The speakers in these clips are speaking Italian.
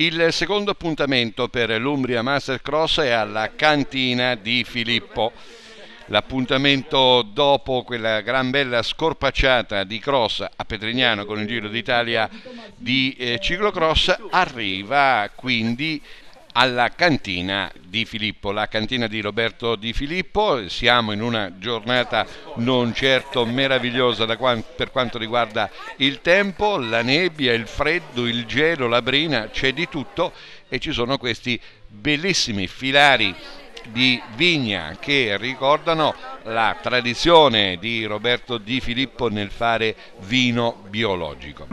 Il secondo appuntamento per l'Umbria Mastercross è alla cantina di Filippo. L'appuntamento dopo quella gran bella scorpacciata di cross a Petrignano con il Giro d'Italia di eh, ciclocross arriva quindi alla cantina di Filippo, la cantina di Roberto Di Filippo. Siamo in una giornata non certo meravigliosa qua, per quanto riguarda il tempo, la nebbia, il freddo, il gelo, la brina, c'è di tutto e ci sono questi bellissimi filari di Vigna che ricordano la tradizione di Roberto Di Filippo nel fare vino biologico.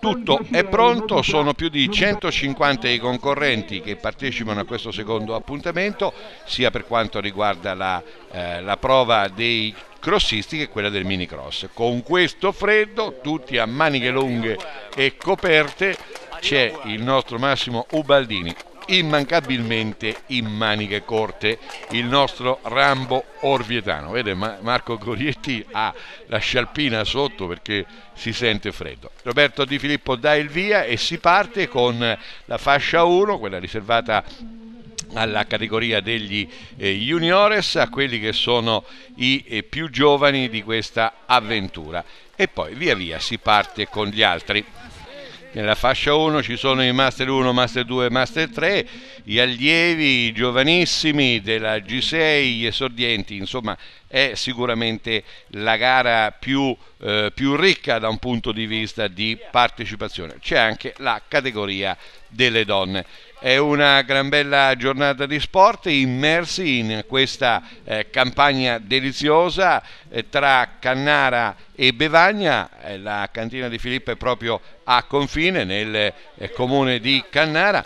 Tutto è pronto, sono più di 150 i concorrenti che partecipano a questo secondo appuntamento, sia per quanto riguarda la, eh, la prova dei crossisti che quella del mini cross. Con questo freddo, tutti a maniche lunghe e coperte, c'è il nostro Massimo Ubaldini, immancabilmente in maniche corte il nostro Rambo Orvietano. Vede Marco Gorietti ha la scialpina sotto perché si sente freddo. Roberto Di Filippo dà il via e si parte con la fascia 1, quella riservata alla categoria degli eh, juniores, a quelli che sono i eh, più giovani di questa avventura. E poi via via si parte con gli altri. Nella fascia 1 ci sono i Master 1, Master 2, Master 3, gli allievi, i giovanissimi della G6, gli esordienti, insomma è sicuramente la gara più, eh, più ricca da un punto di vista di partecipazione. C'è anche la categoria delle donne. È una gran bella giornata di sport immersi in questa eh, campagna deliziosa eh, tra Cannara e Bevagna, eh, la cantina di Filippo è proprio a confine nel eh, comune di Cannara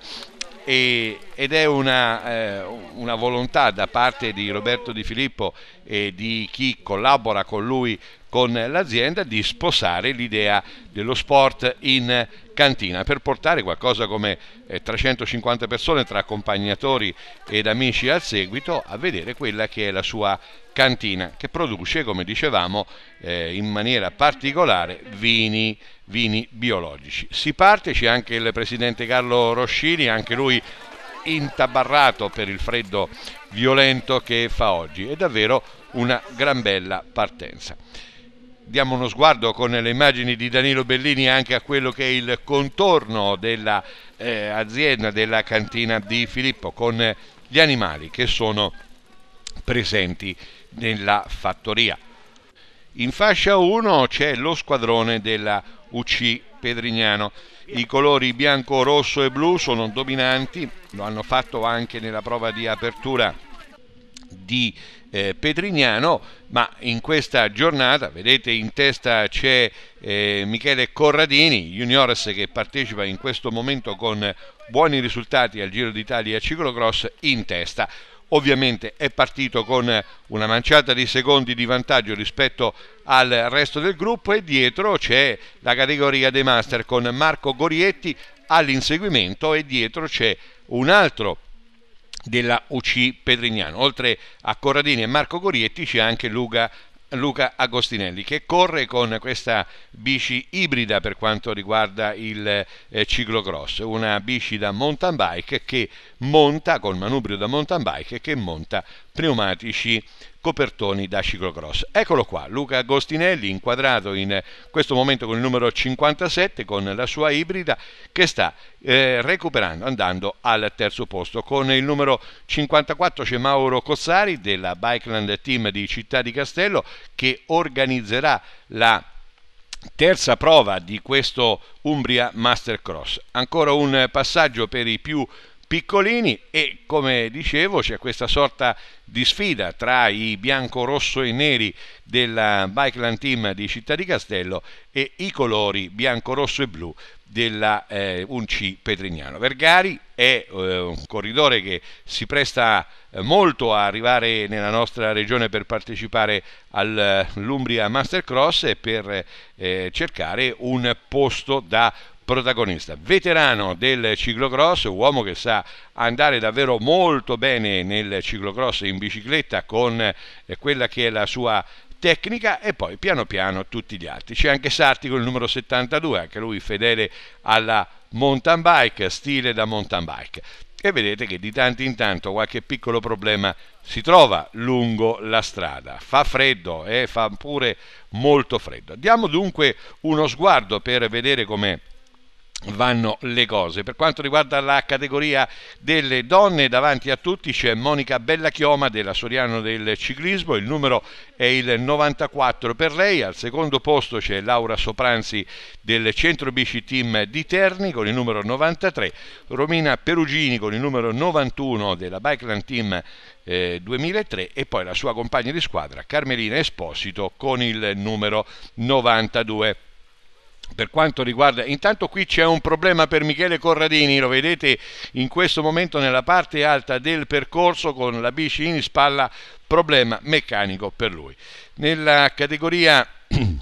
ed è una, eh, una, volontà da parte di Roberto Di Filippo e di chi collabora con lui con l'azienda di sposare l'idea dello sport in cantina per portare qualcosa come 350 eh, persone tra accompagnatori ed amici al seguito a vedere quella che è la sua cantina che produce come dicevamo eh, in maniera particolare vini, vini biologici. Si parte, c'è anche il presidente Carlo Roscini, anche lui intabarrato per il freddo violento che fa oggi. È davvero una gran bella partenza diamo uno sguardo con le immagini di Danilo Bellini anche a quello che è il contorno dell'azienda, eh, della cantina di Filippo, con gli animali che sono presenti nella fattoria. In fascia 1 c'è lo squadrone della UC Pedrignano. I colori bianco, rosso e blu sono dominanti, lo hanno fatto anche nella prova di apertura di eh, Pedrignano, ma in questa giornata, vedete in testa c'è eh, Michele Corradini, juniores che partecipa in questo momento con buoni risultati al Giro d'Italia a ciclocross in testa. Ovviamente è partito con una manciata di secondi di vantaggio rispetto al resto del gruppo e dietro c'è la categoria dei master con Marco Gorietti all'inseguimento e dietro c'è un altro della UC Pedrignano. Oltre a Corradini e Marco Gorietti c'è anche Luca Luca Agostinelli che corre con questa bici ibrida per quanto riguarda il eh, ciclocross, una bici da mountain bike che monta con manubrio da mountain bike che monta pneumatici copertoni da ciclocross. Eccolo qua, Luca Agostinelli inquadrato in questo momento con il numero 57 con la sua ibrida che sta eh, recuperando andando al terzo posto. Con il numero 54 c'è Mauro Cozzari della Bikeland Team di Città di Castello che organizzerà la terza prova di questo Umbria Mastercross. Ancora un passaggio per i più piccolini e come dicevo c'è questa sorta di sfida tra i bianco-rosso e neri della Bikeland Team di Città di Castello e i colori bianco-rosso e blu della eh, Unci Petrignano. Vergari è eh, un corridore che si presta eh, molto a arrivare nella nostra regione per partecipare all'Umbria eh, Mastercross e per eh, cercare un posto da protagonista. Veterano del ciclocross, uomo che sa andare davvero molto bene nel ciclocross in bicicletta con eh, quella che è la sua tecnica e poi piano piano tutti gli altri. C'è anche Sarti con il numero 72, anche lui fedele alla mountain bike, stile da mountain bike. E vedete che di tanto in tanto qualche piccolo problema si trova lungo la strada. Fa freddo e eh? fa pure molto freddo. Diamo dunque uno sguardo per vedere come vanno le cose. Per quanto riguarda la categoria delle donne, davanti a tutti c'è Monica Bellachioma della Soriano del Ciclismo, il numero è il 94 per lei, al secondo posto c'è Laura Sopranzi del Centro Bici Team di Terni con il numero 93, Romina Perugini con il numero 91 della Bikeland Team 2003 eh, e poi la sua compagna di squadra Carmelina Esposito con il numero 92 per quanto riguarda intanto qui c'è un problema per Michele Corradini lo vedete in questo momento nella parte alta del percorso con la bici in spalla problema meccanico per lui nella categoria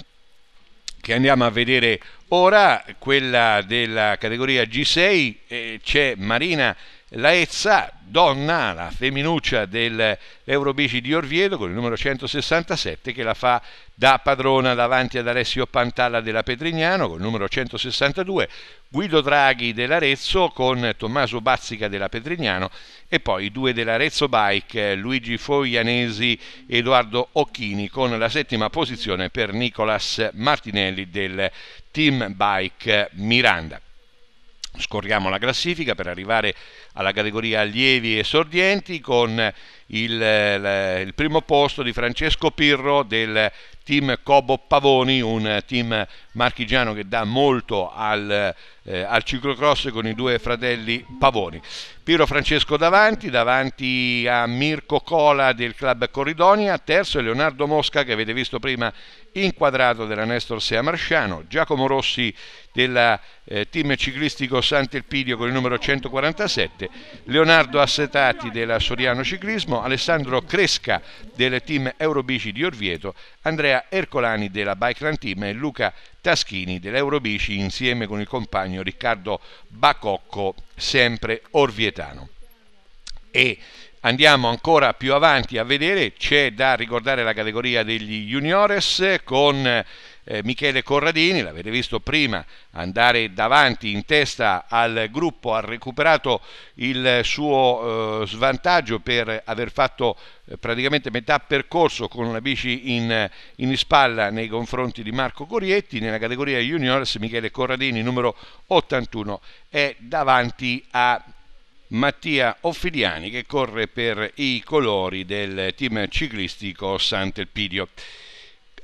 che andiamo a vedere ora quella della categoria G6 eh, c'è Marina la Ezza, donna, la femminuccia dell'Eurobici di Orvieto con il numero 167 che la fa da padrona davanti ad Alessio Pantalla della Petrignano con il numero 162, Guido Draghi dell'Arezzo con Tommaso Bazzica della Petrignano e poi i due dell'Arezzo Bike, Luigi Foglianesi e Edoardo Occhini con la settima posizione per Nicolas Martinelli del Team Bike Miranda. Scorriamo la classifica per arrivare alla categoria allievi e sordienti con il, il, primo posto di Francesco Pirro del team Cobo Pavoni, un team marchigiano che dà molto al, eh, al ciclocross con i due fratelli Pavoni. Piero Francesco davanti, davanti a Mirko Cola del club Corridonia, terzo è Leonardo Mosca che avete visto prima inquadrato della Nestor Sea Marciano, Giacomo Rossi del eh, team ciclistico Sant'Elpidio con il numero 147, Leonardo Assetati della Soriano Ciclismo, Primo Alessandro Cresca del team Eurobici di Orvieto, Andrea Ercolani della Bikeland Team e Luca Taschini dell'Eurobici insieme con il compagno Riccardo Bacocco, sempre orvietano. E Andiamo ancora più avanti a vedere, c'è da ricordare la categoria degli juniores con eh, Michele Corradini, l'avete visto prima andare davanti in testa al gruppo, ha recuperato il suo eh, svantaggio per aver fatto eh, praticamente metà percorso con una bici in, in, spalla nei confronti di Marco Corietti, nella categoria juniors Michele Corradini numero 81 è davanti a Mattia Offidiani che corre per i colori del team ciclistico Sant'Elpidio.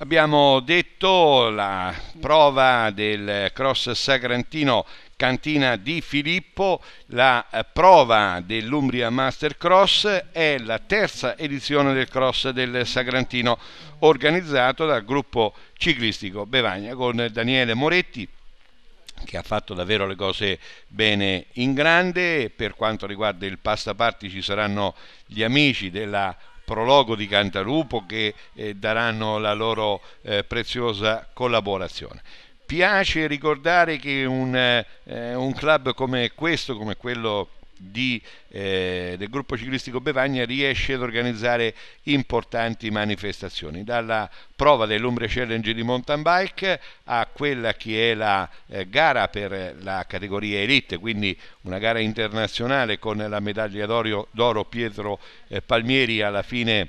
Abbiamo detto la prova del cross sagrantino Cantina di Filippo, la prova dell'Umbria Master Cross è la terza edizione del cross del Sagrantino organizzato dal gruppo ciclistico Bevagna con Daniele Moretti che ha fatto davvero le cose bene in grande per quanto riguarda il pasta party ci saranno gli amici della prologo di Cantalupo che eh, daranno la loro eh, preziosa collaborazione. Piace ricordare che un, eh, un club come questo, come quello di, eh, del gruppo ciclistico Bevagna riesce ad organizzare importanti manifestazioni, dalla prova dell'Umbria Challenge di mountain bike a quella che è la eh, gara per la categoria elite, quindi una gara internazionale con la medaglia d'oro Pietro eh, Palmieri alla fine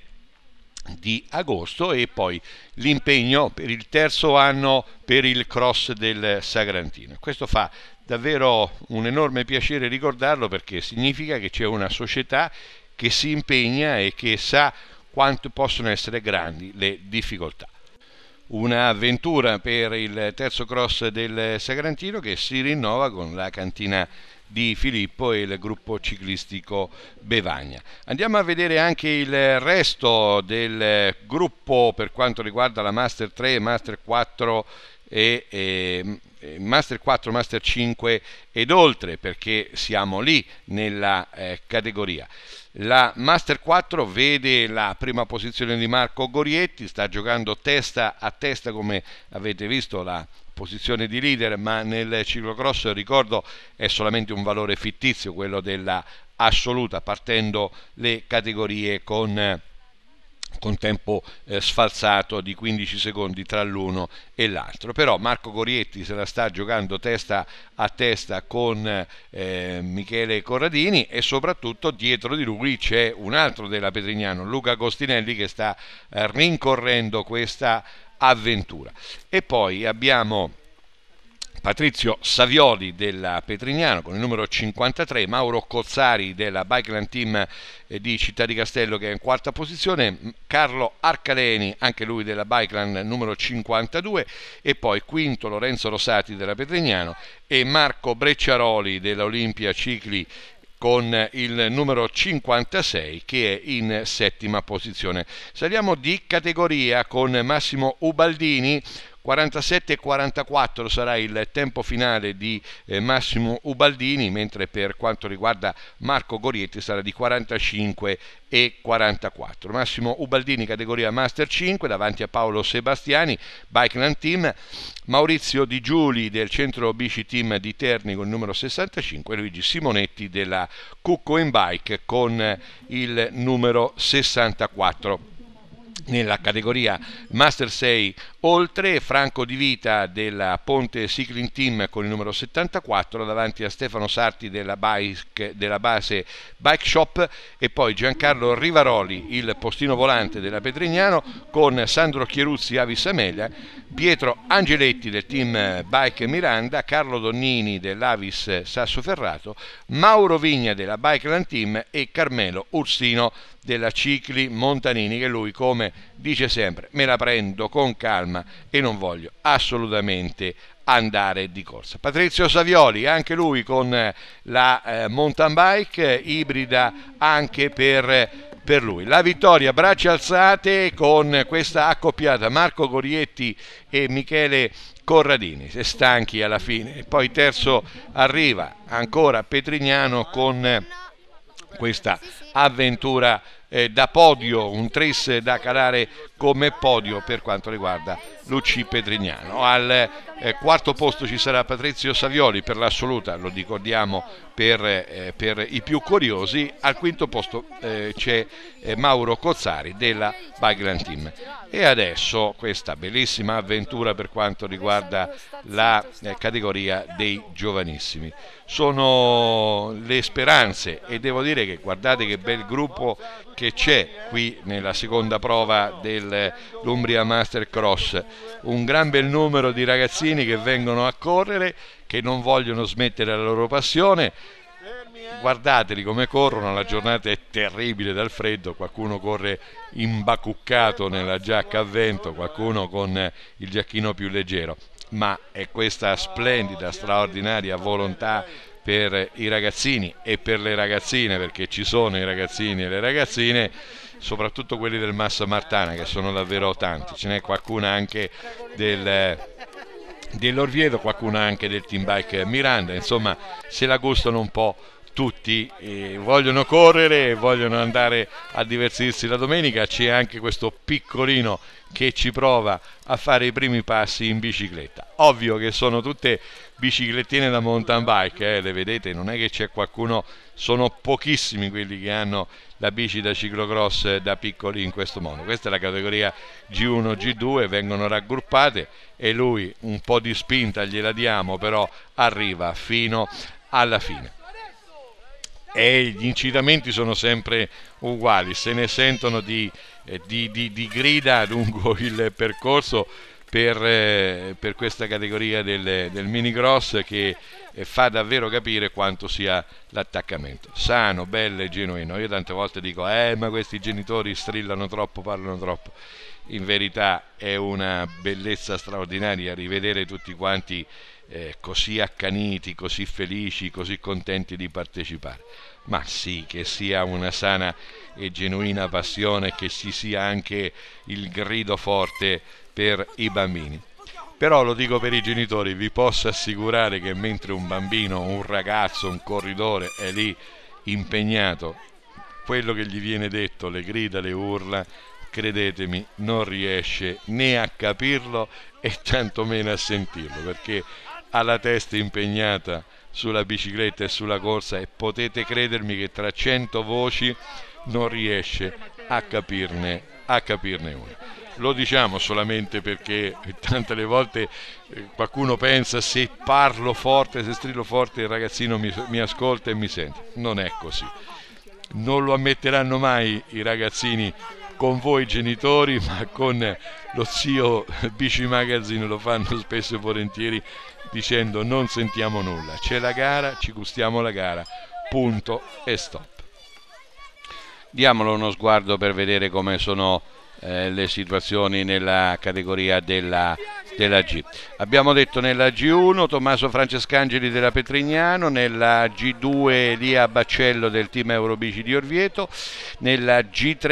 di agosto e poi l'impegno per il terzo anno per il cross del Sagrantino. Questo fa davvero un enorme piacere ricordarlo perché significa che c'è una società che si impegna e che sa quanto possono essere grandi le difficoltà. Un'avventura per il terzo cross del Sagrantino che si rinnova con la cantina di Filippo e il gruppo ciclistico Bevagna. Andiamo a vedere anche il resto del gruppo per quanto riguarda la Master 3 e Master 4 e, e Master 4, Master 5 ed oltre perché siamo lì nella eh, categoria. La Master 4 vede la prima posizione di Marco Gorietti, sta giocando testa a testa come avete visto la posizione di leader, ma nel ciclocross ricordo è solamente un valore fittizio quello della assoluta partendo le categorie con con tempo eh, sfalsato di 15 secondi tra l'uno e l'altro. Però Marco Corietti se la sta giocando testa a testa con eh, Michele Corradini e soprattutto dietro di lui c'è un altro della Petrignano, Luca Costinelli che sta eh, rincorrendo questa avventura. E poi abbiamo Patrizio Savioli della Petrignano con il numero 53, Mauro Cozzari della Bikeland Team eh, di Città di Castello che è in quarta posizione, Carlo Arcaleni anche lui della Bikeland numero 52 e poi quinto Lorenzo Rosati della Petrignano e Marco Brecciaroli dell'Olimpia Cicli con il numero 56 che è in settima posizione. Saliamo di categoria con Massimo Ubaldini 47 e 44 sarà il tempo finale di eh, Massimo Ubaldini, mentre per quanto riguarda Marco Gorietti sarà di 45 e 44. Massimo Ubaldini categoria Master 5 davanti a Paolo Sebastiani, Bikeland Team, Maurizio Di Giuli del centro bici team di Terni con il numero 65 Luigi Simonetti della Cucco in Bike con il numero 64 nella categoria Master 6 Oltre Franco Di Vita della Ponte Cycling Team con il numero 74 davanti a Stefano Sarti della, bike, della base Bike Shop e poi Giancarlo Rivaroli, il postino volante della Petrignano con Sandro Chieruzzi Avis Amelia, Pietro Angeletti del team Bike Miranda, Carlo Donnini dell'Avis Sassoferrato, Mauro Vigna della Bike Land Team e Carmelo Ursino della Cicli Montanini che lui come dice sempre me la prendo con calma programma e non voglio assolutamente andare di corsa. Patrizio Savioli, anche lui con eh, la eh, mountain bike eh, ibrida anche per, eh, per, lui. La vittoria braccia alzate con questa accoppiata Marco Gorietti e Michele Corradini, se stanchi alla fine. Poi terzo arriva ancora Petrignano con questa avventura eh, da podio, un tris da calare come podio per quanto riguarda Luci Pedrignano. Al eh, quarto posto ci sarà Patrizio Savioli per l'assoluta, lo ricordiamo per, eh, per, i più curiosi. Al quinto posto eh, c'è eh, Mauro Cozzari della Bagland Team. E adesso questa bellissima avventura per quanto riguarda la eh, categoria dei giovanissimi sono le speranze e devo dire che guardate che bel gruppo che c'è qui nella seconda prova dell'Umbria Master Cross, un gran bel numero di ragazzini che vengono a correre, che non vogliono smettere la loro passione guardateli come corrono, la giornata è terribile dal freddo, qualcuno corre imbacuccato nella giacca a vento, qualcuno con il giacchino più leggero ma è questa splendida, straordinaria volontà per i ragazzini e per le ragazzine, perché ci sono i ragazzini e le ragazzine, soprattutto quelli del Massa Martana, che sono davvero tanti, ce n'è qualcuna anche del dell'Orviedo, qualcuna anche del team bike Miranda, insomma se la gustano un po' tutti, eh, vogliono correre, vogliono andare a divertirsi la domenica, c'è anche questo piccolino che ci prova a fare i primi passi in bicicletta. Ovvio che sono tutte biciclettine da mountain bike, eh, le vedete, non è che c'è qualcuno, sono pochissimi quelli che hanno la bici da ciclocross da piccoli in questo mondo. Questa è la categoria G1, G2, vengono raggruppate e lui un po' di spinta gliela diamo, però arriva fino alla fine e gli incitamenti sono sempre uguali, se ne sentono di eh, di, di, di, grida lungo il percorso per, eh, per questa categoria del, del mini cross che eh, fa davvero capire quanto sia l'attaccamento sano, bello e genuino. Io tante volte dico, eh ma questi genitori strillano troppo, parlano troppo. In verità è una bellezza straordinaria rivedere tutti quanti eh, così accaniti, così felici, così contenti di partecipare ma sì che sia una sana e genuina passione che ci sia anche il grido forte per i bambini. Però lo dico per i genitori, vi posso assicurare che mentre un bambino, un ragazzo, un corridore è lì impegnato, quello che gli viene detto, le grida, le urla, credetemi, non riesce né a capirlo e tantomeno a sentirlo, perché ha la testa impegnata sulla bicicletta e sulla corsa e potete credermi che tra 100 voci non riesce a capirne, a capirne una. Lo diciamo solamente perché tante le volte eh, qualcuno pensa se parlo forte, se strillo forte il ragazzino mi, mi ascolta e mi sente. Non è così. Non lo ammetteranno mai i ragazzini con voi genitori, ma con lo zio Bici Magazine lo fanno spesso e volentieri dicendo non sentiamo nulla, c'è la gara, ci gustiamo la gara, punto e stop. Diamolo uno sguardo per vedere come sono eh, le situazioni nella categoria della, della, G. Abbiamo detto nella G1 Tommaso Francescangeli della Petrignano, nella G2 Lia Baccello del team Eurobici di Orvieto, nella G3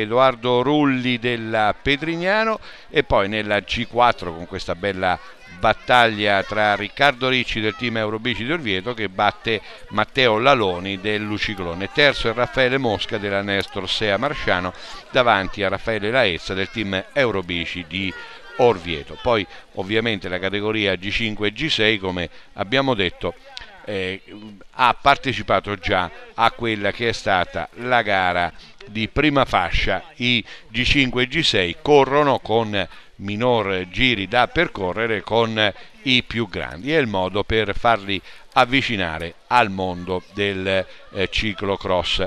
Edoardo Rulli della Petrignano e poi nella G4 con questa bella battaglia tra Riccardo Ricci del team Eurobici di Orvieto che batte Matteo Laloni del Luciclone. Terzo è Raffaele Mosca della Nestor Sea Marciano davanti a Raffaele Laezza del team Eurobici di Orvieto. Poi ovviamente la categoria G5 e G6 come abbiamo detto eh, ha partecipato già a quella che è stata la gara di prima fascia. I G5 e G6 corrono con minor giri da percorrere con i più grandi. È il modo per farli avvicinare al mondo del eh, ciclocross.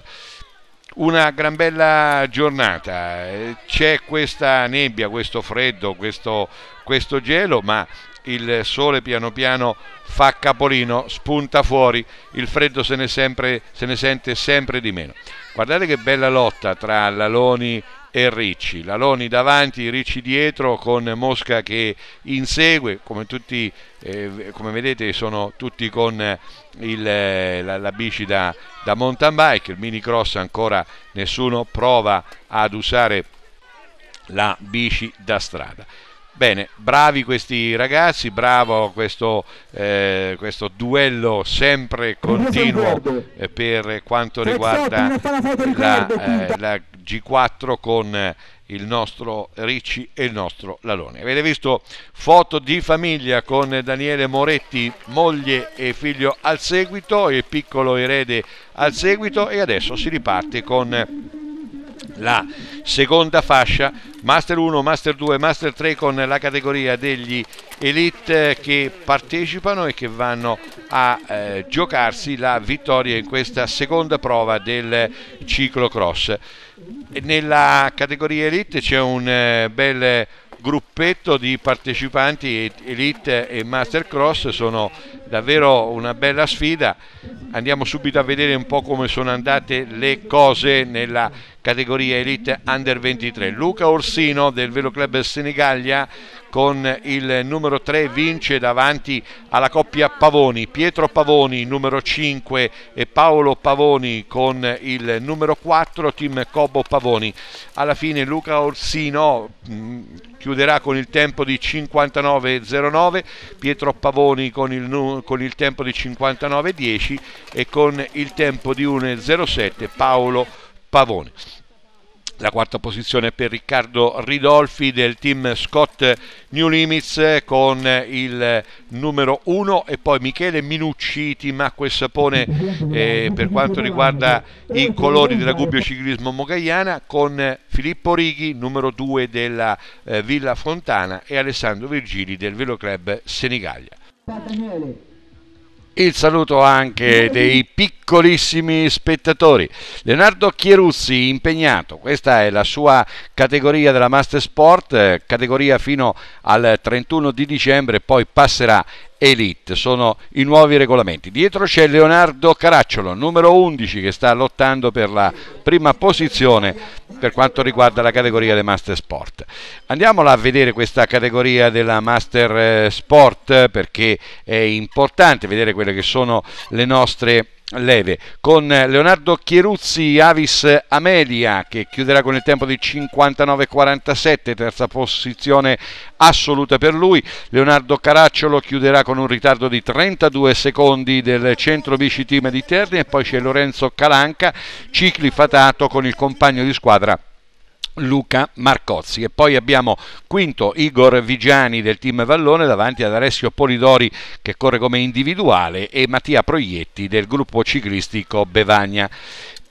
Una gran bella giornata, eh, c'è questa nebbia, questo freddo, questo, questo gelo, ma il sole piano piano fa capolino, spunta fuori, il freddo se ne, sempre, se ne, sente sempre di meno. Guardate che bella lotta tra Laloni e Ricci. Laloni davanti, Ricci dietro con Mosca che insegue, come, tutti, eh, come vedete sono tutti con eh, il, eh, la, la, bici da, da mountain bike, il mini cross ancora nessuno prova ad usare la bici da strada. Bene, bravi questi ragazzi, bravo questo, eh, questo duello sempre continuo eh, per quanto riguarda la, eh, la G4 con il nostro Ricci e il nostro Lalone. Avete visto foto di famiglia con Daniele Moretti, moglie e figlio al seguito, il piccolo erede al seguito e adesso si riparte con la seconda fascia Master 1, Master 2, Master 3 con la categoria degli Elite che partecipano e che vanno a eh, giocarsi la vittoria in questa seconda prova del ciclocross. Nella categoria Elite c'è un eh, bel gruppetto di partecipanti Elite e master cross sono davvero una bella sfida andiamo subito a vedere un po' come sono andate le cose nella categoria Elite Under 23. Luca Orsino del Velo Club Senigallia con il numero 3 vince davanti alla coppia Pavoni, Pietro Pavoni numero 5 e Paolo Pavoni con il numero 4 team Cobo Pavoni. Alla fine Luca Orsino mh, mm, chiuderà con il tempo di 59.09, Pietro Pavoni con il, con il tempo di 59.10 e con il tempo di 1.07 Paolo Pavoni. La quarta posizione per Riccardo Ridolfi del team Scott New Limits con il numero 1 e poi Michele Minucci, team Acqua e Sapone eh, per quanto riguarda i colori della Gubbio Ciclismo Mogaiana con Filippo Righi, numero 2 della eh, Villa Fontana e Alessandro Virgili del Velo Club Senigallia. Il saluto anche dei piccolissimi spettatori. Leonardo Chieruzzi impegnato, questa è la sua categoria della Master Sport, eh, categoria fino al 31 di dicembre, poi passerà Elite, sono i nuovi regolamenti. Dietro c'è Leonardo Caracciolo, numero 11, che sta lottando per la prima posizione per quanto riguarda la categoria dei Master Sport. Andiamola a vedere questa categoria della Master eh, Sport perché è importante vedere quelle che sono le nostre leve con Leonardo Chieruzzi Avis Amelia che chiuderà con il tempo di 59-47 terza posizione assoluta per lui Leonardo Caracciolo chiuderà con un ritardo di 32 secondi del centro bici team di Terni e poi c'è Lorenzo Calanca Cicli Fatato con il compagno di squadra Luca Marcozzi e poi abbiamo quinto Igor Vigiani del team Vallone davanti ad Alessio Polidori che corre come individuale e Mattia Proietti del gruppo ciclistico Bevagna.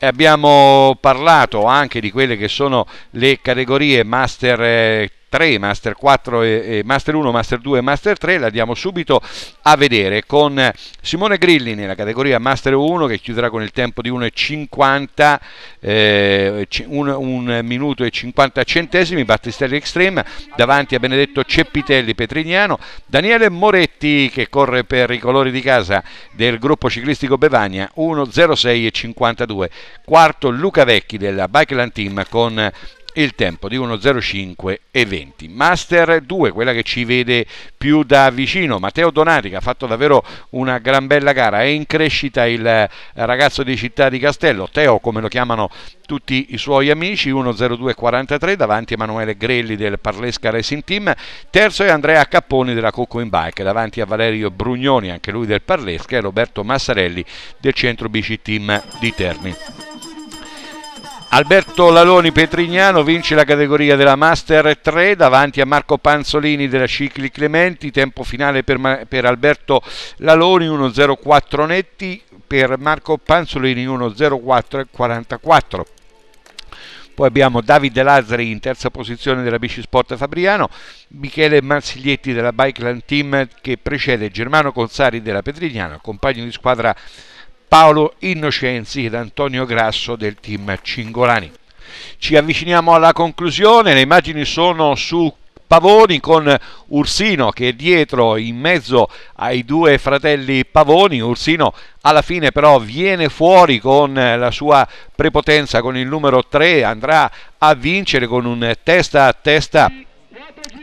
Abbiamo parlato anche di quelle che sono le categorie Master eh, 3, Master 4, e, Master 1, Master 2 e Master 3, la diamo subito a vedere con Simone Grilli nella categoria Master 1 che chiuderà con il tempo di 1,50, eh, 1, 1 minuto e 50 centesimi, Battistelli Extreme, davanti a Benedetto Ceppitelli Petrignano, Daniele Moretti che corre per i colori di casa del gruppo ciclistico Bevagna 1,06 e 52, quarto Luca Vecchi della Bikeland Team con il tempo di 1.05 e 20. Master 2, quella che ci vede più da vicino, Matteo Donati che ha fatto davvero una gran bella gara, è in crescita il eh, ragazzo di Città di Castello, Teo come lo chiamano tutti i suoi amici, 1.02.43 davanti Emanuele Grelli del Parlesca Racing Team, terzo è Andrea Capponi della Cocco in Bike, davanti a Valerio Brugnoni, anche lui del Parlesca, e Roberto Massarelli del Centro BC Team di Terni. Alberto Laloni Petrignano vince la categoria della Master 3 davanti a Marco Panzolini della Cicli Clementi, tempo finale per, per Alberto Laloni 1.04 netti, per Marco Panzolini 1.04.44. Poi abbiamo Davide Lazzari in terza posizione della Bici Sport Fabriano, Michele Marsiglietti della Bikeland Team che precede Germano Consari della Petrignano, compagno di squadra Paolo Innocenzi ed Antonio Grasso del team Cingolani. Ci avviciniamo alla conclusione, le immagini sono su Pavoni con Ursino che è dietro in mezzo ai due fratelli Pavoni. Ursino alla fine però viene fuori con la sua prepotenza con il numero 3, andrà a vincere con un testa a testa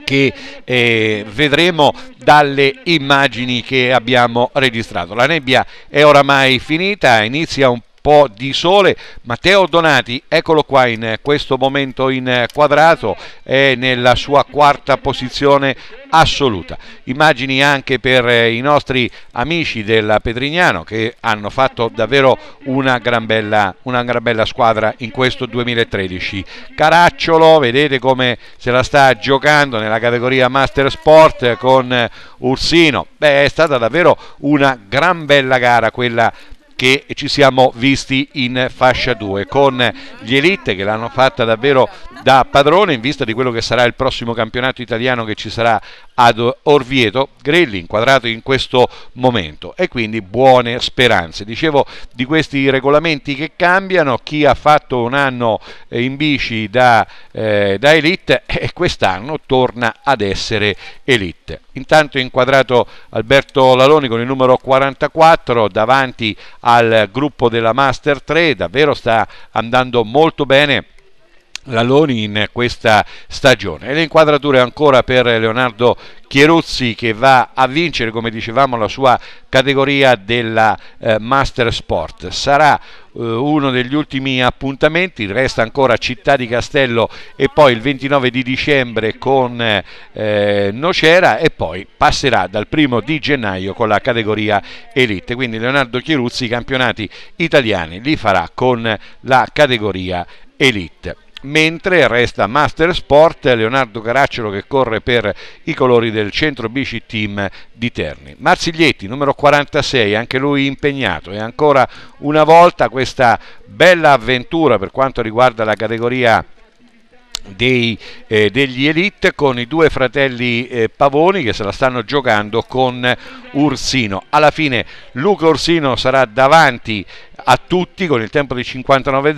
che eh, vedremo dalle immagini che abbiamo registrato. La nebbia è oramai finita, inizia un po' di sole. Matteo Donati, eccolo qua in questo momento inquadrato, è nella sua quarta posizione assoluta. Immagini anche per eh, i nostri amici del Pedrignano che hanno fatto davvero una gran bella, una gran bella squadra in questo 2013. Caracciolo, vedete come se la sta giocando nella categoria Master Sport con Ursino. Beh, è stata davvero una gran bella gara quella che ci siamo visti in fascia 2 con gli Elite che l'hanno fatta davvero da padrone in vista di quello che sarà il prossimo campionato italiano che ci sarà ad Orvieto, Grelli inquadrato in questo momento e quindi buone speranze. Dicevo di questi regolamenti che cambiano, chi ha fatto un anno eh, in bici da, eh, da Elite e quest'anno torna ad essere Elite. Intanto inquadrato Alberto Laloni con il numero 44 davanti al gruppo della Master 3, davvero sta andando molto bene. Laloni in questa stagione e le inquadrature ancora per Leonardo Chieruzzi che va a vincere come dicevamo la sua categoria della eh, Master Sport sarà eh, uno degli ultimi appuntamenti, resta ancora Città di Castello e poi il 29 di dicembre con eh, Nocera e poi passerà dal primo di gennaio con la categoria Elite. Quindi Leonardo Chieruzzi i campionati italiani li farà con la categoria Elite mentre resta Master Sport Leonardo Caracciolo che corre per i colori del centro bici team di Terni. Marziglietti numero 46, anche lui impegnato e ancora una volta questa bella avventura per quanto riguarda la categoria dei, eh, degli Elite con i due fratelli eh, Pavoni che se la stanno giocando con Ursino. Alla fine Luca Ursino sarà davanti a tutti con il tempo di 59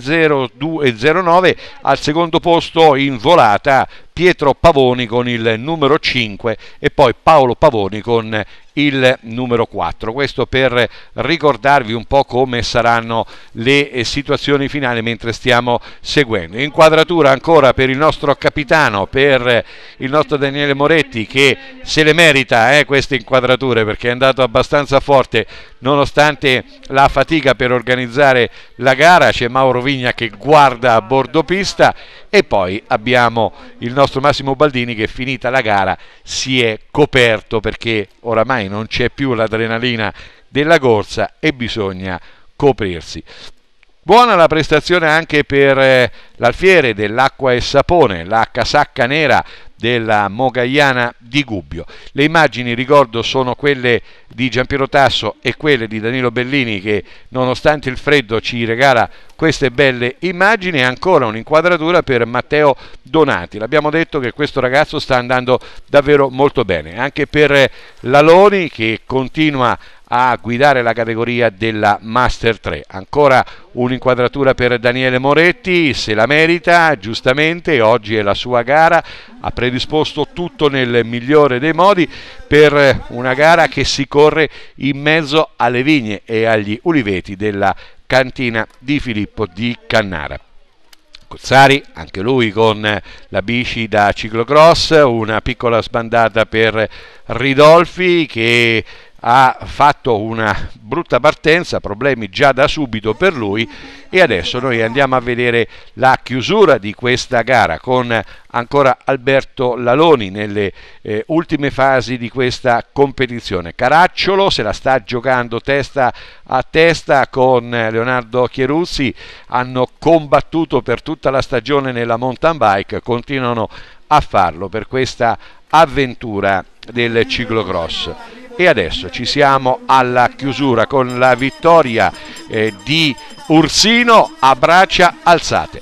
eh, al secondo posto in volata Pietro Pavoni con il numero 5 e poi Paolo Pavoni con il numero 4 questo per ricordarvi un po' come saranno le eh, situazioni finali mentre stiamo seguendo inquadratura ancora per il nostro capitano per eh, il nostro Daniele Moretti che se le merita eh, queste inquadrature perché è andato abbastanza forte nonostante la fatica per organizzare organizzare la gara, c'è Mauro Vigna che guarda a bordo pista e poi abbiamo il nostro Massimo Baldini che finita la gara si è coperto perché oramai non c'è più l'adrenalina della corsa e bisogna coprirsi. Buona la prestazione anche per eh, l'alfiere dell'acqua e sapone, la casacca nera della Mogaiana di Gubbio. Le immagini, ricordo, sono quelle di Giampiero Tasso e quelle di Danilo Bellini che nonostante il freddo ci regala queste belle immagini e ancora un'inquadratura per Matteo Donati. L'abbiamo detto che questo ragazzo sta andando davvero molto bene, anche per Laloni che continua a a guidare la categoria della Master 3. Ancora un'inquadratura per Daniele Moretti, se la merita giustamente, oggi è la sua gara, ha predisposto tutto nel migliore dei modi per una gara che si corre in mezzo alle vigne e agli uliveti della cantina di Filippo di Cannara. Cozzari, anche lui con la bici da ciclocross, una piccola sbandata per Ridolfi che ha fatto una brutta partenza, problemi già da subito per lui e adesso noi andiamo a vedere la chiusura di questa gara con ancora Alberto Laloni nelle eh, ultime fasi di questa competizione. Caracciolo se la sta giocando testa a testa con Leonardo Chieruzzi, hanno combattuto per tutta la stagione nella mountain bike, continuano a farlo per questa avventura del ciclocross. E adesso ci siamo alla chiusura con la vittoria eh, di Ursino a braccia alzate.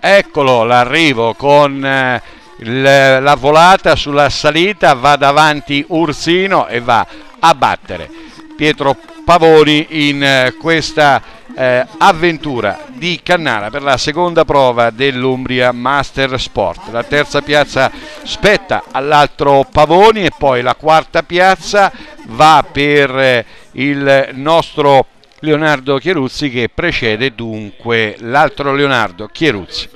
Eccolo l'arrivo con... Eh, la volata sulla salita va davanti Ursino e va a battere Pietro Pavoni in eh, questa eh, avventura di Cannara per la seconda prova dell'Umbria Master Sport. La terza piazza spetta all'altro Pavoni e poi la quarta piazza va per eh, il nostro Leonardo Chieruzzi che precede dunque l'altro Leonardo Chieruzzi.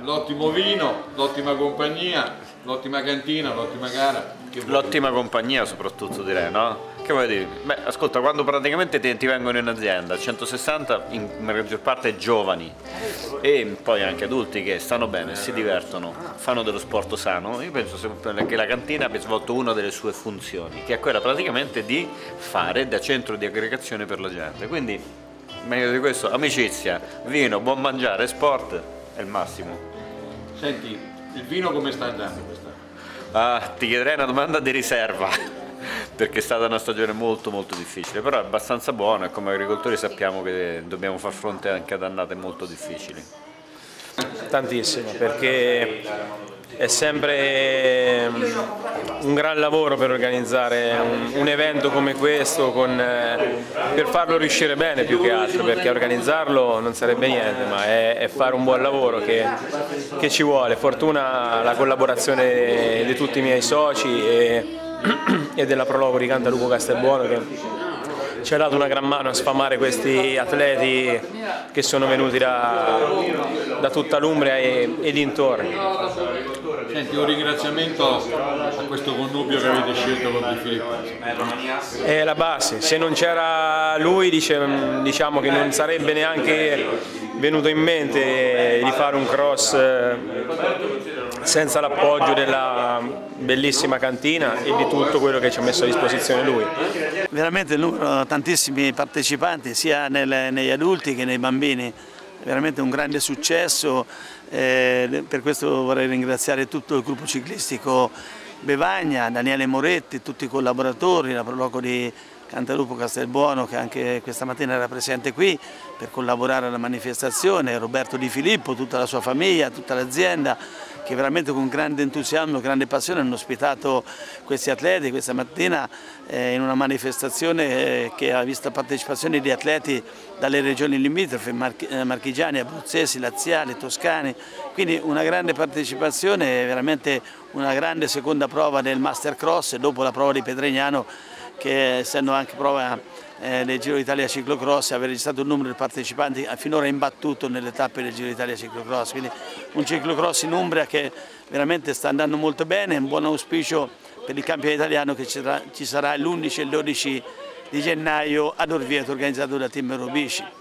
L'ottimo vino, l'ottima compagnia, l'ottima cantina, l'ottima gara. L'ottima compagnia soprattutto direi, no? Che vuoi dire? Beh, ascolta, quando praticamente ti, ti vengono in azienda 160, in maggior parte giovani e poi anche adulti che stanno bene, si divertono, fanno dello sport sano, io penso che la cantina abbia svolto una delle sue funzioni, che è quella praticamente di fare da centro di aggregazione per la gente. Quindi, meglio di questo, amicizia, vino, buon mangiare, sport è il massimo. Senti, il vino come sta andando quest'anno? Ah, ti chiederei una domanda di riserva perché è stata una stagione molto molto difficile, però è abbastanza buona e come agricoltori sappiamo che dobbiamo far fronte anche ad annate molto difficili. Tantissimo, perché è sempre un gran lavoro per organizzare un, un evento come questo con, eh, per farlo riuscire bene più che altro perché organizzarlo non sarebbe niente ma è, è fare un buon lavoro che, che, ci vuole fortuna la collaborazione di tutti i miei soci e, e della Prologo di Canta Lupo Castelbuono che ci ha dato una gran mano a sfamare questi atleti che sono venuti da, da tutta l'Umbria e, e dintorni. Senti, un ringraziamento a questo connubio che avete scelto con Di Filippo. È la base, se non c'era lui dice, diciamo che non sarebbe neanche venuto in mente di fare un cross eh, senza l'appoggio della bellissima cantina e di tutto quello che ci ha messo a disposizione lui. Veramente il numero, tantissimi partecipanti sia nel, negli adulti che nei bambini, veramente un grande successo, eh, per questo vorrei ringraziare tutto il gruppo ciclistico Bevagna, Daniele Moretti, tutti i collaboratori, la Proloco di Cantalupo Castelbuono che anche questa mattina era presente qui per collaborare alla manifestazione, Roberto Di Filippo, tutta la sua famiglia, tutta l'azienda, che veramente con grande entusiasmo, grande passione hanno ospitato questi atleti questa mattina eh, in una manifestazione eh, che ha visto partecipazione di atleti dalle regioni limitrofe, eh, marchigiani, abruzzesi, laziali, toscani, quindi una grande partecipazione, veramente una grande seconda prova del Mastercross dopo la prova di Pedregnano che essendo anche prova eh, nel Giro d'Italia ciclocross e aveva registrato un numero di partecipanti eh, finora imbattuto nelle tappe del Giro d'Italia ciclocross. Quindi un ciclocross in Umbria che veramente sta andando molto bene, un buon auspicio per il campione italiano che ci sarà, l'11 e l'12 di gennaio ad Orvieto organizzato da Team Robisci.